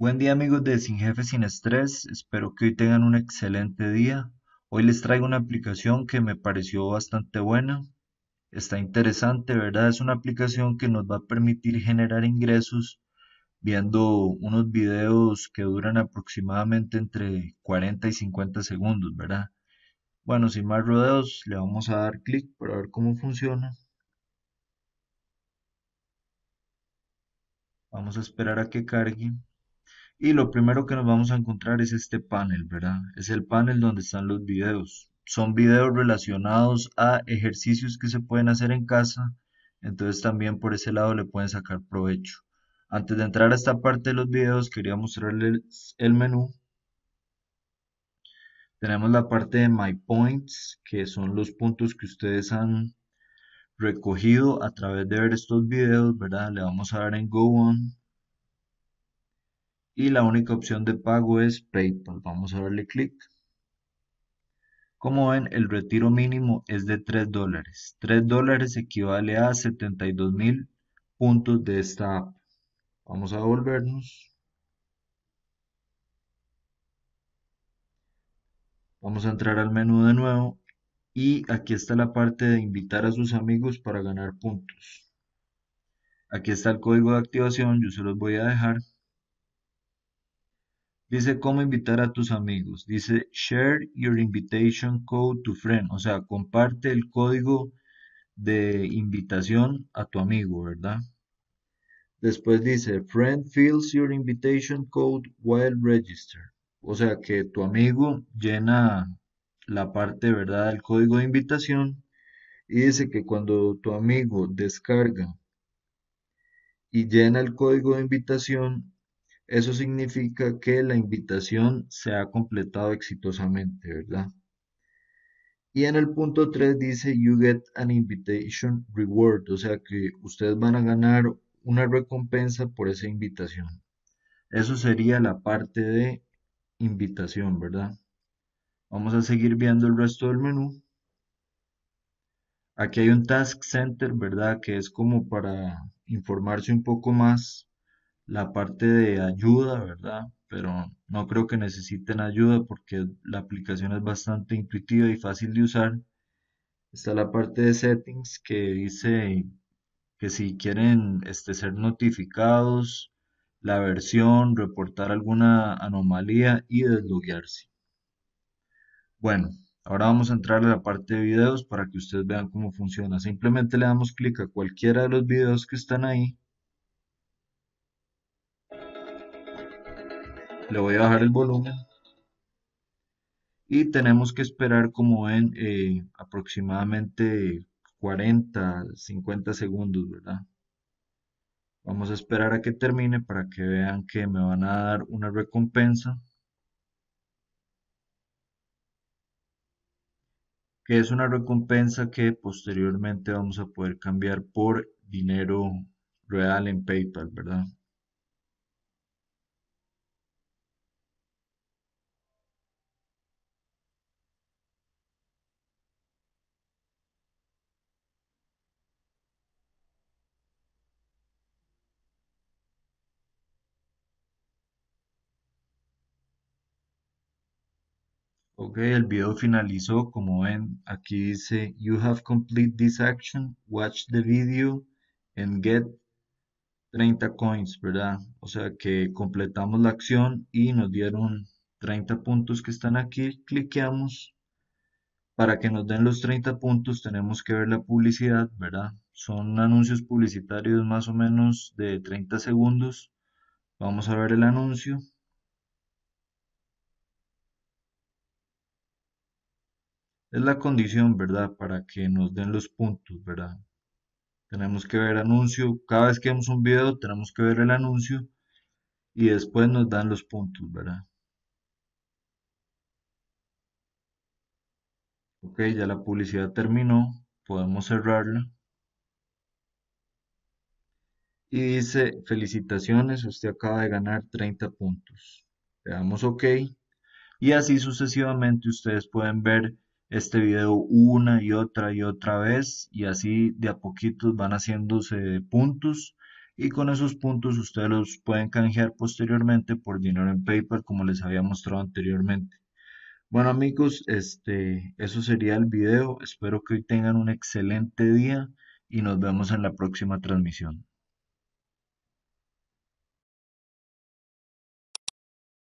Buen día amigos de Sin Jefe Sin Estrés, espero que hoy tengan un excelente día. Hoy les traigo una aplicación que me pareció bastante buena, está interesante, ¿verdad? Es una aplicación que nos va a permitir generar ingresos viendo unos videos que duran aproximadamente entre 40 y 50 segundos, ¿verdad? Bueno, sin más rodeos, le vamos a dar clic para ver cómo funciona. Vamos a esperar a que cargue. Y lo primero que nos vamos a encontrar es este panel, ¿verdad? Es el panel donde están los videos. Son videos relacionados a ejercicios que se pueden hacer en casa, entonces también por ese lado le pueden sacar provecho. Antes de entrar a esta parte de los videos, quería mostrarles el menú. Tenemos la parte de My Points, que son los puntos que ustedes han recogido a través de ver estos videos, ¿verdad? Le vamos a dar en Go On y la única opción de pago es PayPal. Vamos a darle clic. Como ven, el retiro mínimo es de 3 dólares. 3 dólares equivale a 72 mil puntos de esta app. Vamos a volvernos. Vamos a entrar al menú de nuevo y aquí está la parte de invitar a sus amigos para ganar puntos. Aquí está el código de activación, yo se los voy a dejar. Dice cómo invitar a tus amigos. Dice share your invitation code to friend. O sea, comparte el código de invitación a tu amigo, ¿verdad? Después dice friend fills your invitation code while register. O sea, que tu amigo llena la parte, ¿verdad?, del código de invitación. Y dice que cuando tu amigo descarga y llena el código de invitación, eso significa que la invitación se ha completado exitosamente, ¿verdad? Y en el punto 3 dice, you get an invitation reward, o sea que ustedes van a ganar una recompensa por esa invitación. Eso sería la parte de invitación, ¿verdad? Vamos a seguir viendo el resto del menú. Aquí hay un Task Center, ¿verdad? Que es como para informarse un poco más la parte de ayuda, ¿verdad? Pero no creo que necesiten ayuda porque la aplicación es bastante intuitiva y fácil de usar. Está la parte de settings que dice que si quieren este, ser notificados, la versión, reportar alguna anomalía y desloguearse. Bueno, ahora vamos a entrar a la parte de videos para que ustedes vean cómo funciona. Simplemente le damos clic a cualquiera de los videos que están ahí le voy a bajar el volumen y tenemos que esperar como en eh, aproximadamente 40, 50 segundos, ¿verdad? Vamos a esperar a que termine para que vean que me van a dar una recompensa. Que es una recompensa que posteriormente vamos a poder cambiar por dinero real en PayPal, ¿verdad? Ok, el video finalizó, como ven, aquí dice, you have complete this action, watch the video and get 30 coins, ¿verdad? O sea que completamos la acción y nos dieron 30 puntos que están aquí, cliqueamos. Para que nos den los 30 puntos tenemos que ver la publicidad, ¿verdad? Son anuncios publicitarios más o menos de 30 segundos. Vamos a ver el anuncio. es la condición, ¿verdad? Para que nos den los puntos, ¿verdad? Tenemos que ver anuncio, cada vez que vemos un video tenemos que ver el anuncio y después nos dan los puntos, ¿verdad? Ok, ya la publicidad terminó, podemos cerrarla. Y dice, felicitaciones, usted acaba de ganar 30 puntos. Le damos OK. Y así sucesivamente ustedes pueden ver este video una y otra y otra vez y así de a poquitos van haciéndose puntos y con esos puntos ustedes los pueden canjear posteriormente por dinero en paper como les había mostrado anteriormente. Bueno amigos, este, eso sería el video. Espero que hoy tengan un excelente día y nos vemos en la próxima transmisión.